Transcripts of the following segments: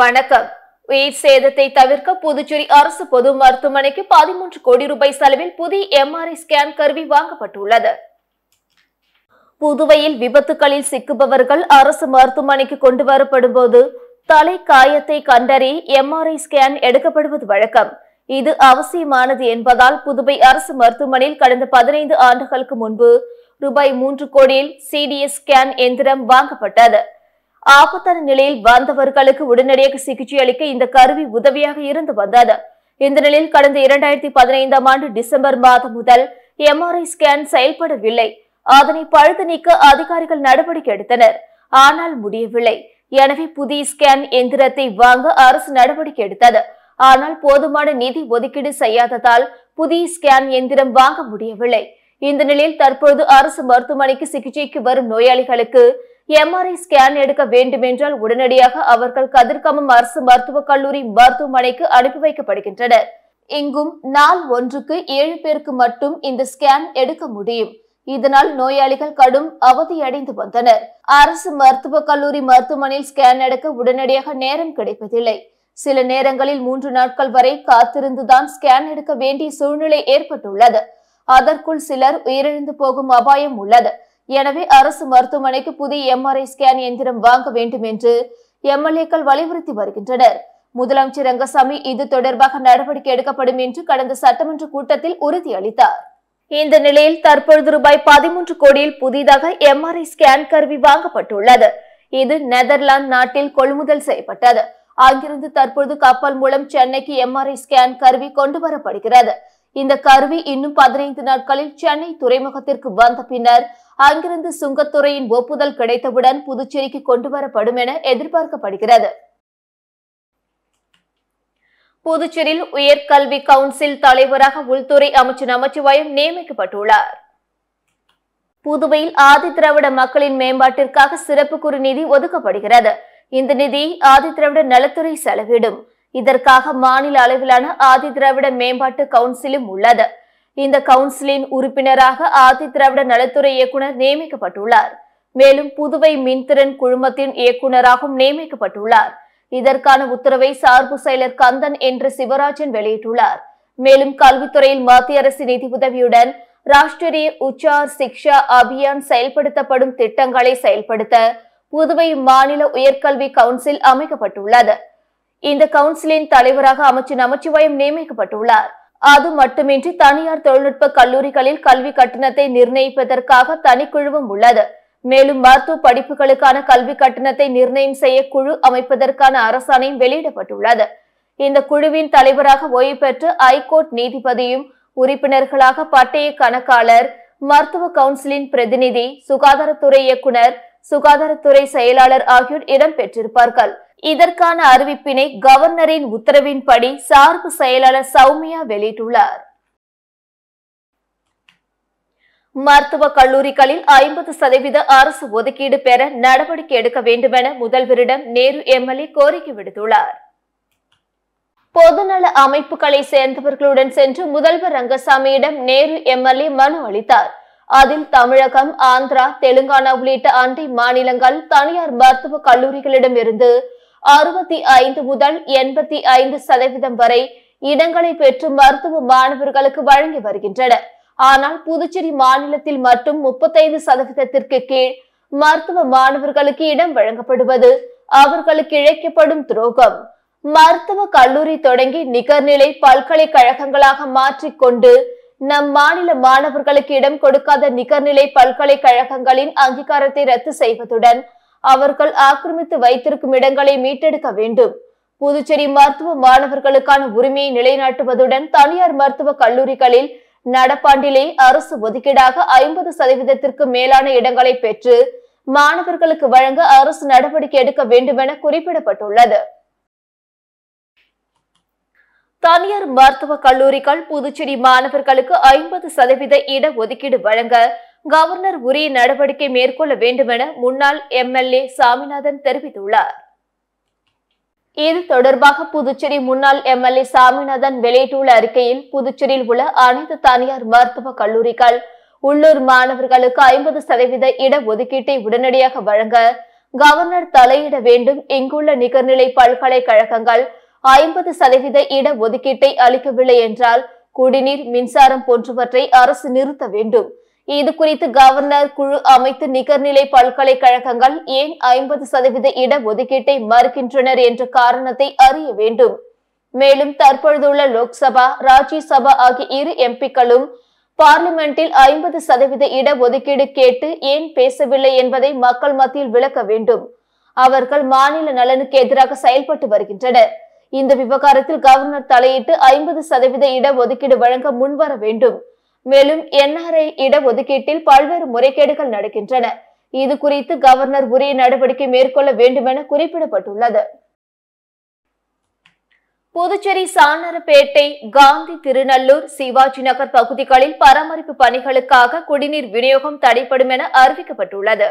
வணக்கம் உயிர் சேதத்தை தவிர்க்க புதுச்சேரி அரசு பொது மருத்துவமனைக்கு பதிமூன்று கோடி ரூபாய் செலவில் புதிய எம்ஆர்ஐ ஸ்கேன் கருவி வாங்கப்பட்டுள்ளது புதுவையில் விபத்துகளில் சிக்குபவர்கள் அரசு மருத்துவமனைக்கு கொண்டு வரப்படும் போது தலை காயத்தை கண்டறி எம்ஆர்ஐ ஸ்கேன் எடுக்கப்படுவது வழக்கம் இது அவசியமானது என்பதால் புதுவை அரசு மருத்துவமனையில் கடந்த பதினைந்து ஆண்டுகளுக்கு முன்பு ரூபாய் மூன்று கோடியில் சிடிஎஸ் ஸ்கேன் எந்திரம் வாங்கப்பட்டது ஆபத்தான நிலையில் வந்தவர்களுக்கு உடனடியாக சிகிச்சை அளிக்க இந்த கருவி உதவியாக இருந்து வந்தது இந்த நிலையில் கடந்த இரண்டாயிரத்தி பதினைந்தாம் ஆண்டு டிசம்பர் மாதம் முதல் எம்ஆர்ஐ ஸ்கேன் செயல்படவில்லை அதனை பழுது நீக்க அதிகாரிகள் நடவடிக்கை எடுத்தனர் ஆனால் முடியவில்லை எனவே புதிய ஸ்கேன் எந்திரத்தை வாங்க அரசு நடவடிக்கை எடுத்தது ஆனால் போதுமான நிதி ஒதுக்கீடு செய்யாததால் புதிய ஸ்கேன் எந்திரம் வாங்க முடியவில்லை இந்த நிலையில் தற்போது அரசு மருத்துவமனைக்கு சிகிச்சைக்கு வரும் நோயாளிகளுக்கு எம்ஆர்ஐ ஸ்கேன் எடுக்க வேண்டுமென்றால் உடனடியாக அவர்கள் கதிர்காமம் அரசு மருத்துவக் கல்லூரி மருத்துவமனைக்கு அனுப்பி வைக்கப்படுகின்றனர் இங்கும் நாள் ஒன்றுக்கு ஏழு பேருக்கு மட்டும் இந்த ஸ்கேன் எடுக்க முடியும் இதனால் நோயாளிகள் கடும் அவதியடைந்து வந்தனர் அரசு மருத்துவக் கல்லூரி மருத்துவமனையில் ஸ்கேன் எடுக்க உடனடியாக நேரம் கிடைப்பதில்லை சில நேரங்களில் மூன்று நாட்கள் வரை காத்திருந்துதான் ஸ்கேன் எடுக்க வேண்டிய சூழ்நிலை ஏற்பட்டுள்ளது அதற்குள் சிலர் உயிரிழந்து போகும் அபாயம் உள்ளது எனவே அரசு மருத்துவமனைக்கு புதிய எம்ஆர்ஐ ஸ்கேன் எந்திரம் வாங்க வேண்டும் என்று எம்எல்ஏக்கள் வலியுறுத்தி வருகின்றனர் முதலமைச்சர் ரங்கசாமி இது தொடர்பாக நடவடிக்கை எடுக்கப்படும் என்று கடந்த சட்டமன்ற கூட்டத்தில் உறுதியளித்தார் இந்த நிலையில் தற்பொழுது ரூபாய் பதிமூன்று கோடியில் புதிதாக எம்ஆர்ஐ ஸ்கேன் கருவி வாங்கப்பட்டுள்ளது இது நெதர்லாந்து நாட்டில் கொள்முதல் செய்யப்பட்டது அங்கிருந்து தற்பொழுது கப்பல் மூலம் சென்னைக்கு எம்ஆர்ஐ ஸ்கேன் கருவி கொண்டு வரப்படுகிறது இந்த கருவி இன்னும் பதினைந்து நாட்களில் சென்னை துறைமுகத்திற்கு வந்த பின்னர் அங்கிருந்து சுங்கத்துறையின் ஒப்புதல் கிடைத்தவுடன் புதுச்சேரிக்கு கொண்டுவரப்படும் என எதிர்பார்க்கப்படுகிறது புதுச்சேரியில் உயர்கல்வி கவுன்சில் தலைவராக உள்துறை அமைச்சர் நமச்சிவாயம் நியமிக்கப்பட்டுள்ளார் புதுவையில் ஆதி திராவிட மக்களின் மேம்பாட்டிற்காக சிறப்பு குறு நிதி ஒதுக்கப்படுகிறது இந்த நிதி ஆதி திராவிட நலத்துறை செலவிடும் இதற்காக மாநில அளவிலான ஆதி திராவிட மேம்பாட்டு கவுன்சிலும் உள்ளது இந்த கவுன்சிலின் உறுப்பினராக ஆதி திராவிட நலத்துறை இயக்குனர் நியமிக்கப்பட்டுள்ளார் மேலும் புதுவை மின்திறன் குழுமத்தின் இயக்குநராகவும் நியமிக்கப்பட்டுள்ளார் இதற்கான உத்தரவை சார்பு செயலர் கந்தன் என்று சிவராஜன் வெளியிட்டுள்ளார் மேலும் கல்வித்துறையில் மத்திய அரசு நிதி உதவியுடன் ராஷ்டிரிய உச்சார் சிக்ஷா அபியான் செயல்படுத்தப்படும் திட்டங்களை செயல்படுத்த புதுவை மாநில உயர்கல்வி கவுன்சில் அமைக்கப்பட்டுள்ளது இந்த கவுன்சிலின் தலைவராக அமைச்சர் நமச்சிவாயம் நியமிக்கப்பட்டுள்ளார் அது மட்டுமின்றி தனியார் தொழில்நுட்ப கல்லூரிகளில் கல்வி கட்டணத்தை நிர்ணயிப்பதற்காக தனிக்குழுவும் உள்ளது மேலும் மருத்துவ படிப்புகளுக்கான கல்வி கட்டணத்தை நிர்ணயம் செய்ய குழு அமைப்பதற்கான அரசாணையும் வெளியிடப்பட்டுள்ளது இந்த குழுவின் தலைவராக ஓய்வு பெற்று ஐகோர்ட் நீதிபதியும் உறுப்பினர்களாக பட்டய கணக்காளர் மருத்துவ கவுன்சிலின் பிரதிநிதி சுகாதாரத்துறை இயக்குனர் சுகாதாரத்துறை செயலாளர் ஆகியோர் இடம்பெற்றிருப்பார்கள் இதற்கான அறிவிப்பினை கவர்னரின் உத்தரவின்படி சார்பு செயலாளர் சௌமியா வெளியிட்டுள்ளார் மருத்துவ கல்லூரிகளில் ஐம்பது சதவீத அரசு ஒதுக்கீடு பெற நடவடிக்கை எடுக்க வேண்டும் என முதல்வரிடம் நேரு எம்எல்ஏ கோரிக்கை விடுத்துள்ளார் பொதுநல அமைப்புகளை சேர்ந்தவர்களுடன் சென்று முதல்வர் ரங்கசாமியிடம் நேரு எம்எல்ஏ மனு அளித்தார் அதில் தமிழகம் ஆந்திரா தெலுங்கானா உள்ளிட்ட அண்டை மாநிலங்கள் தனியார் மருத்துவ கல்லூரிகளிடமிருந்து அறுபத்தி ஐந்து முதல் எண்பத்தி ஐந்து சதவீதம் வரை இடங்களை பெற்று மருத்துவ மாணவர்களுக்கு வழங்கி வருகின்றனர் ஆனால் புதுச்சேரி மாநிலத்தில் மட்டும் முப்பத்தைந்து சதவீதத்திற்கு கீழ் மருத்துவ மாணவர்களுக்கு இடம் வழங்கப்படுவது அவர்களுக்கு இழைக்கப்படும் துரோகம் மருத்துவ கல்லூரி தொடங்கி நிகர்நிலை பல்கலைக்கழகங்களாக மாற்றிக்கொண்டு நம் மாநில மாணவர்களுக்கு இடம் கொடுக்காத நிகர்நிலை பல்கலைக்கழகங்களின் அங்கீகாரத்தை ரத்து செய்வதுடன் அவர்கள் ஆக்கிரமித்து வைத்திருக்கும் இடங்களை மீட்டெடுக்க வேண்டும் புதுச்சேரி மருத்துவ மாணவர்களுக்கான உரிமையை நிலைநாட்டுவதுடன் தனியார் மருத்துவ கல்லூரிகளில் நடப்பாண்டிலே அரசு ஒதுக்கீடாக ஐம்பது சதவீதத்திற்கு மேலான இடங்களை பெற்று மாணவர்களுக்கு வழங்க அரசு நடவடிக்கை எடுக்க வேண்டும் என குறிப்பிடப்பட்டுள்ளது தனியார் மருத்துவ கல்லூரிகள் புதுச்சேரி மாணவர்களுக்கு ஐம்பது சதவீத இட ஒதுக்கீடு வழங்க கவர்னர் உரிய நடவடிக்கை மேற்கொள்ள வேண்டுமென முன்னாள் எம்எல்ஏ சாமிநாதன் தெரிவித்துள்ளார் இது தொடர்பாக புதுச்சேரி முன்னாள் எம்எல்ஏ சாமிநாதன் வெளியிட்டுள்ள அறிக்கையில் புதுச்சேரியில் உள்ள அனைத்து தனியார் மருத்துவக் கல்லூரிகள் உள்ளூர் மாணவர்களுக்கு ஐம்பது சதவீத இடஒதுக்கீட்டை உடனடியாக வழங்க கவர்னர் தலையிட வேண்டும் இங்குள்ள நிகர்நிலை பல்கலைக்கழகங்கள் ஐம்பது சதவீத இட ஒதுக்கீட்டை அளிக்கவில்லை என்றால் குடிநீர் மின்சாரம் போன்றவற்றை அரசு நிறுத்த வேண்டும் இது குறித்து கவர்னர் குழு அமைத்து நிகர்நிலை பல்கலைக்கழகங்கள் ஏன் ஐம்பது சதவீத இட ஒதுக்கீட்டை மறுக்கின்றனர் என்ற காரணத்தை அறிய வேண்டும் மேலும் தற்பொழுதுள்ள லோக்சபா ராஜ்யசபா ஆகிய இரு எம்பிக்களும் பார்லிமெண்டில் ஐம்பது சதவீத இட ஒதுக்கீடு கேட்டு ஏன் பேசவில்லை என்பதை மக்கள் மத்தியில் விளக்க வேண்டும் அவர்கள் மாநில நலனுக்கு எதிராக செயல்பட்டு வருகின்றனர் இந்த விவகாரத்தில் கவர்னர் தலையிட்டு ஐம்பது சதவீத இட ஒதுக்கீடு வழங்க முன்வர வேண்டும் மேலும் என்ஆர்ஐ இடஒதுக்கீட்டில் பல்வேறு முறைகேடுகள் நடக்கின்றன இது குறித்து கவர்னர் உரிய நடவடிக்கை மேற்கொள்ள வேண்டும் என குறிப்பிடப்பட்டுள்ளது புதுச்சேரி சாணரப்பேட்டை காந்தி திருநல்லூர் சிவாஜி நகர் பகுதிகளில் பராமரிப்பு பணிகளுக்காக குடிநீர் விநியோகம் தடைப்படும் என அறிவிக்கப்பட்டுள்ளது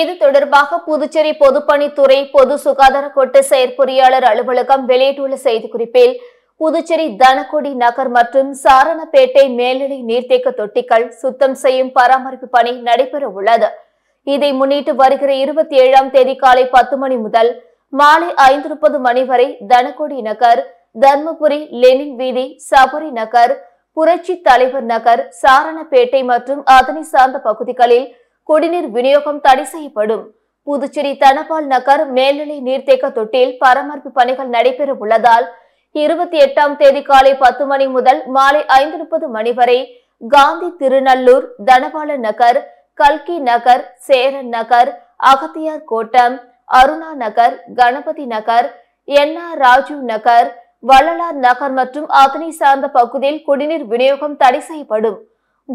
இது தொடர்பாக புதுச்சேரி பொதுப்பணித்துறை பொது சுகாதார கோட்ட செயற்பொறியாளர் அலுவலகம் வெளியிட்டுள்ள செய்திக்குறிப்பில் புதுச்சேரி தனக்குடி நகர் மற்றும் சாரணப்பேட்டை மேல்நிலை நீர்த்தேக்க தொட்டிகள் சுத்தம் செய்யும் பராமரிப்பு பணி நடைபெற உள்ளது இதை முன்னிட்டு வருகிற இருபத்தி ஏழாம் தேதி காலை பத்து மணி முதல் மாலை ஐந்து முப்பது மணி வரை தனக்குடி நகர் தர்மபுரி லெனின் வீதி சபரி நகர் புரட்சி தலைவர் நகர் சாரணப்பேட்டை மற்றும் அதனை சார்ந்த பகுதிகளில் குடிநீர் விநியோகம் தடை செய்யப்படும் புதுச்சேரி தனபால் நகர் மேல்நிலை நீர்த்தேக்க தொட்டில் பராமரிப்பு பணிகள் நடைபெற உள்ளதால் இருபத்தி எட்டாம் தேதி காலை பத்து மணி முதல் மாலை ஐந்து முப்பது மணி வரை காந்தி திருநல்லூர் தனபால நகர் கல்கி நகர் சேரன் நகர் அகத்தியார் கோட்டம் அருணா நகர் கணபதி நகர் என் ஆர் ராஜு நகர் வள்ளலார் நகர் மற்றும் அதனை சார்ந்த பகுதியில் குடிநீர் விநியோகம் தடை செய்யப்படும்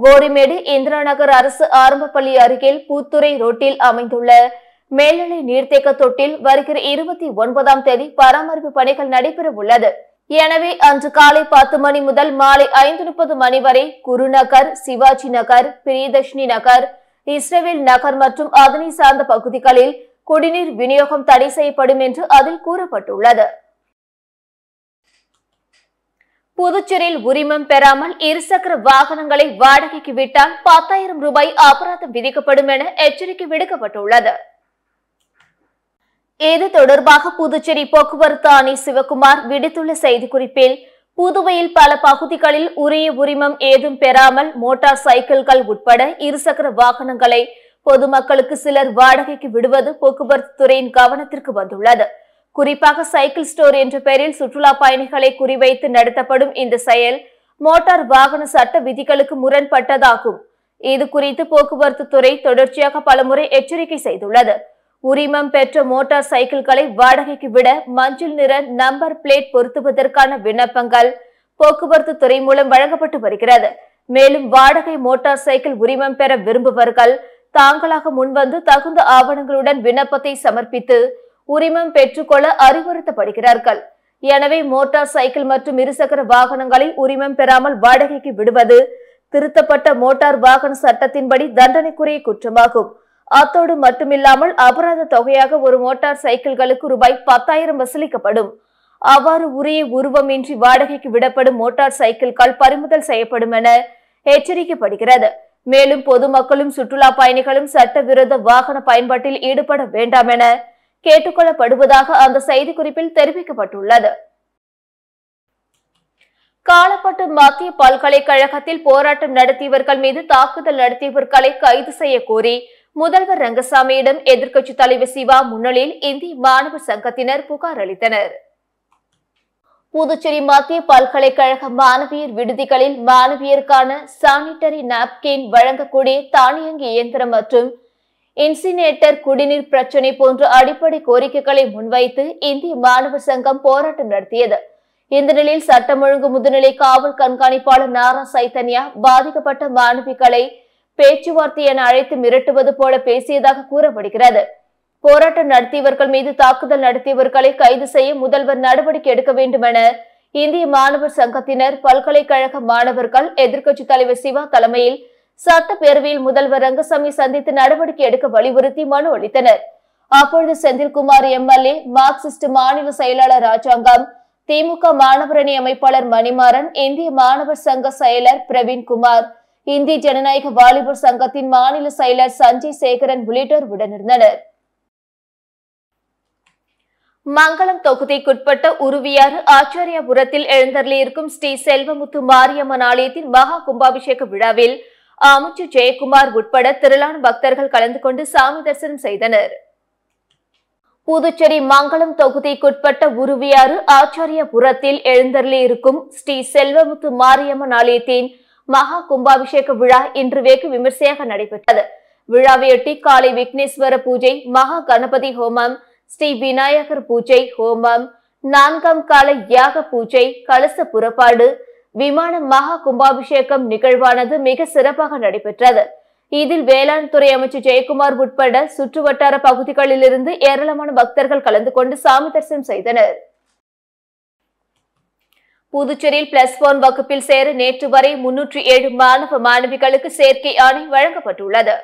கோரிமேடு இந்திராநகர் அரசு ஆரம்ப பள்ளி அருகில் பூத்துறை ரோட்டில் அமைந்துள்ள மேல்நிலை நீர்த்தேக்க தொட்டில் வருகிற இருபத்தி ஒன்பதாம் தேதி பராமரிப்பு பணிகள் நடைபெற உள்ளது எனவே அன்று காலை பத்து மணி முதல் மாலை ஐந்து முப்பது மணி வரை குருநகர் சிவாஜி நகர் பிரியதர்ஷினி நகர் இஸ்ரேவேல் நகர் மற்றும் அதனை சார்ந்த பகுதிகளில் குடிநீர் விநியோகம் தடை செய்யப்படும் என்று அதில் கூறப்பட்டுள்ளது புதுச்சேரியில் உரிமம் பெறாமல் இருசக்கர வாகனங்களை வாடகைக்கு விட்டால் பத்தாயிரம் ரூபாய் அபராதம் விதிக்கப்படும் என எச்சரிக்கை விடுக்கப்பட்டுள்ளது இது தொடர்பாக புதுச்சேரி போக்குவரத்து ஆணை சிவகுமார் விடுத்துள்ள செய்தி குறிப்பில் புதுவையில் பல பகுதிகளில் உரிய உரிமம் ஏதும் பெறாமல் மோட்டார் சைக்கிள்கள் உட்பட இருசக்கர வாகனங்களை பொதுமக்களுக்கு சிலர் வாடகைக்கு விடுவது போக்குவரத்து துறையின் கவனத்திற்கு வந்துள்ளது குறிப்பாக சைக்கிள் ஸ்டோர் என்ற பெயரில் சுற்றுலா பயணிகளை குறிவைத்து நடத்தப்படும் இந்த செயல் மோட்டார் வாகன சட்ட விதிகளுக்கு முரண்பட்டதாகும் இது குறித்து போக்குவரத்து துறை தொடர்ச்சியாக பலமுறை எச்சரிக்கை செய்துள்ளது உரிமம் பெற்ற மோட்டார் சைக்கிள்களை வாடகைக்கு விட மஞ்சள் நிற நம்பர் பிளேட் பொருத்துவதற்கான விண்ணப்பங்கள் போக்குவரத்து துறை மூலம் வழங்கப்பட்டு வருகிறது மேலும் வாடகை மோட்டார் சைக்கிள் உரிமம் பெற விரும்புபவர்கள் தாங்களாக முன்வந்து தகுந்த ஆவணங்களுடன் விண்ணப்பத்தை சமர்ப்பித்து உரிமம் பெற்றுக்கொள்ள அறிவுறுத்தப்படுகிறார்கள் எனவே மோட்டார் சைக்கிள் மற்றும் இருசக்கர வாகனங்களை உரிமம் பெறாமல் வாடகைக்கு விடுவது திருத்தப்பட்ட மோட்டார் வாகன சட்டத்தின்படி தண்டனைக்குரிய குற்றமாகும் அத்தோடு மட்டுமில்லாமல் அபராத தொகையாக ஒரு மோட்டார் சைக்கிள்களுக்கு ரூபாய் பத்தாயிரம் வசூலிக்கப்படும் அவ்வாறு உரிய உருவமின்றி வாடகைக்கு விடப்படும் மோட்டார் சைக்கிள்கள் பறிமுதல் செய்யப்படும் என எச்சரிக்கப்படுகிறது மேலும் பொதுமக்களும் சுற்றுலா பயணிகளும் சட்டவிரோத வாகன பயன்பாட்டில் ஈடுபட வேண்டாம் என கேட்டுக்கொள்ளப்படுவதாக அந்த செய்திக்குறிப்பில் தெரிவிக்கப்பட்டுள்ளது காலப்பட்டு மத்திய பல்கலைக்கழகத்தில் போராட்டம் நடத்தியவர்கள் மீது தாக்குதல் நடத்தியவர்களை கைது செய்ய கோரி முதல்வர் ரங்கசாமியிடம் எதிர்க்கட்சித் தலைவர் சிவா முன்னிலையில் இந்திய மாணவ சங்கத்தினர் புகார் அளித்தனர் புதுச்சேரி மத்திய பல்கலைக்கழக மாணவியர் விடுதிகளில் மாணவியருக்கான சானிட்டரி நாப்கின் வழங்கக்கூடிய தானியங்கி இயந்திரம் மற்றும் இன்சினேட்டர் குடிநீர் பிரச்சினை போன்ற அடிப்படை கோரிக்கைகளை முன்வைத்து இந்திய மாணவ சங்கம் போராட்டம் நடத்தியது இந்த நிலையில் சட்டம் ஒழுங்கு முதுநிலை காவல் கண்காணிப்பாளர் நாரா சைத்தன்யா பாதிக்கப்பட்ட மாணவிகளை பேச்சுவார்த்தை என அழைத்து மிரட்டுவது போல பேசியதாக கூறப்படுகிறது போராட்டம் நடத்தியவர்கள் மீது தாக்குதல் நடத்தியவர்களை கைது செய்ய முதல்வர் நடவடிக்கை எடுக்க வேண்டும் என இந்திய மாணவர் சங்கத்தினர் பல்கலைக்கழக மாணவர்கள் எதிர்க்கட்சி தலைவர் சிவா தலைமையில் சட்டப்பேரவையில் முதல்வர் ரங்கசாமி சந்தித்து நடவடிக்கை எடுக்க வலியுறுத்தி மனு அளித்தனர் அப்பொழுது செந்தில்குமார் எம்எல்ஏ மார்க்சிஸ்ட் மாநில செயலாளர் ராஜாங்கம் திமுக மாணவரணி அமைப்பாளர் மணிமாறன் இந்திய மாணவர் சங்க செயலர் பிரவீன்குமார் இந்திய ஜனநாயக வாலிபர் சங்கத்தின் மாநில செயலர் சஞ்சய் சேகரன் உள்ளிட்டோர் உடனிருந்தனர் மங்களம் தொகுதிக்குட்பட்ட உருவியாறு ஆச்சாரியபுரத்தில் எழுந்தருளியிருக்கும் ஸ்ரீ செல்வமுத்து மாரியம்மன் ஆலயத்தின் மகா கும்பாபிஷேக விழாவில் அமைச்சர் ஜெயக்குமார் உட்பட திரளான பக்தர்கள் கலந்து கொண்டு சாமி தரிசனம் செய்தனர் புதுச்சேரி மங்களம் தொகுதிக்குட்பட்ட உருவியாறு ஆச்சாரியபுரத்தில் எழுந்தருளியிருக்கும் ஸ்ரீ செல்வமுத்து மாரியம்மன் ஆலயத்தின் மகா கும்பாபிஷேக விழா இன்று வெகு விமர்சையாக நடைபெற்றது விழாவையொட்டி காலை விக்னேஸ்வர பூஜை மகா கணபதி ஹோமம் ஸ்ரீ விநாயகர் பூஜை ஹோமம் நான்காம் கால யாக பூஜை கலச புறப்பாடு விமான மகா கும்பாபிஷேகம் நிகழ்வானது மிக சிறப்பாக நடைபெற்றது இதில் வேளாண் துறை அமைச்சர் ஜெயக்குமார் உட்பட சுற்று வட்டார பகுதிகளிலிருந்து ஏராளமான பக்தர்கள் கலந்து கொண்டு சாமி தரிசனம் செய்தனர் புதுச்சேரியில் பிளஸ் ஒன் வகுப்பில் சேர நேற்று வரை முன்னூற்றி ஏழு மாணவ மாணவிகளுக்கு சேர்க்கை ஆணை வழங்கப்பட்டுள்ளது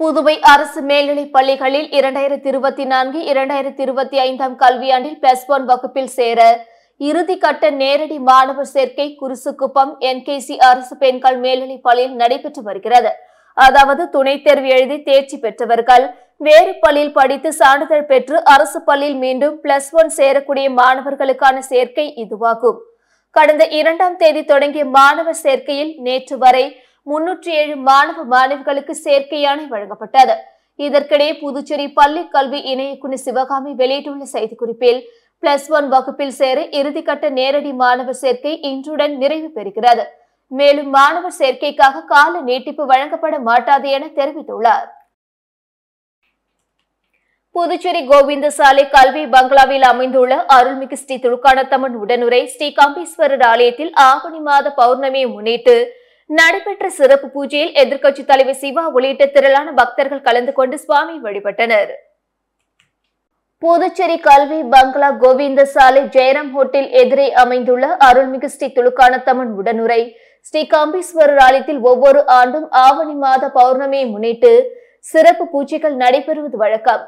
புதுவை அரசு மேல்நிலைப் பள்ளிகளில் இரண்டாயிரத்தி இருபத்தி நான்கு இரண்டாயிரத்தி இருபத்தி ஐந்தாம் கல்வியாண்டில் பிளஸ் ஒன் வகுப்பில் சேர இறுதிக்கட்ட நேரடி மாணவர் சேர்க்கை குருசுக்குப்பம் என்கேசி அரசு பெண்கள் மேல்நிலைப் பள்ளியில் நடைபெற்று வருகிறது அதாவது துணைத் தேர்வு எழுதி தேர்ச்சி பெற்றவர்கள் வேறு பள்ளியில் படித்து சான்றிதழ் பெற்று அரசு பள்ளியில் மீண்டும் பிளஸ் ஒன் சேரக்கூடிய மாணவர்களுக்கான சேர்க்கை இதுவாகும் கடந்த இரண்டாம் தேதி தொடங்கிய மாணவர் சேர்க்கையில் நேற்று வரை முன்னூற்றி ஏழு மாணவ மாணவிகளுக்கு சேர்க்கையானை வழங்கப்பட்டது இதற்கிடையே புதுச்சேரி பள்ளி கல்வி இணையக்குழு சிவகாமி வெளியிட்டுள்ள செய்திக்குறிப்பில் பிளஸ் ஒன் வகுப்பில் சேர இறுதிக்கட்ட நேரடி மாணவர் சேர்க்கை இன்றுடன் நிறைவு பெறுகிறது மேலும் மாணவர் சேர்க்கைக்காக கால நீட்டிப்பு வழங்கப்பட மாட்டாது என தெரிவித்துள்ளார் புதுச்சேரி கோவிந்த சாலை கல்வி பங்களாவில் அமைந்துள்ள அருள்மிகு ஸ்ரீ துலுக்கான உடனுரை ஸ்ரீ கம்பீஸ்வரர் ஆலயத்தில் ஆவணி மாத பௌர்ணமியை முன்னிட்டு நடைபெற்ற சிறப்பு பூஜையில் எதிர்க்கட்சித் தலைவர் சிவா உள்ளிட்ட திரளான பக்தர்கள் கலந்து கொண்டு சுவாமி வழிபட்டனர் புதுச்சேரி கல்வி பங்களா கோவிந்த சாலை ஜெயராம் ஹோட்டல் எதிரே அமைந்துள்ள அருள்மிகு ஸ்ரீ துளுக்கானத்தம்மன் உடனுரை ஸ்ரீ கம்பீஸ்வரர் ஆலயத்தில் ஒவ்வொரு ஆண்டும் ஆவணி மாத பௌர்ணமியை முன்னிட்டு சிறப்பு பூஜைகள் நடைபெறுவது வழக்கம்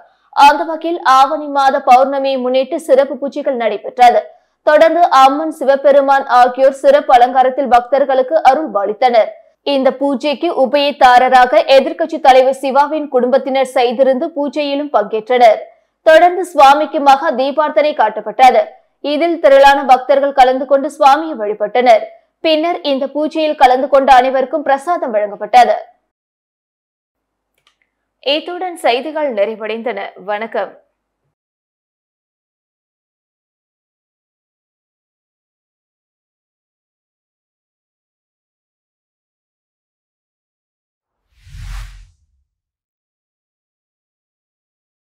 அந்த வகையில் ஆவணி மாத பௌர்ணமியை முன்னிட்டு சிறப்பு பூஜைகள் நடைபெற்றது தொடர்ந்து அம்மன் சிவபெருமான் ஆகியோர் சிறப்பு அலங்காரத்தில் பக்தர்களுக்கு அருள் பாலித்தனர் இந்த பூஜைக்கு உபயத்தாரராக எதிர்கட்சி தலைவர் சிவாவின் குடும்பத்தினர் செய்திருந்து பூஜையிலும் பங்கேற்றனர் தொடர்ந்து சுவாமிக்கு மகா தீபார்த்தனை காட்டப்பட்டது இதில் திரளான பக்தர்கள் கலந்து கொண்டு சுவாமியை வழிபட்டனர் பின்னர் இந்த பூஜையில் கலந்து கொண்ட அனைவருக்கும் பிரசாதம் வழங்கப்பட்டது இத்துடன் செய்திகள் நிறைவடைந்தன வணக்கம்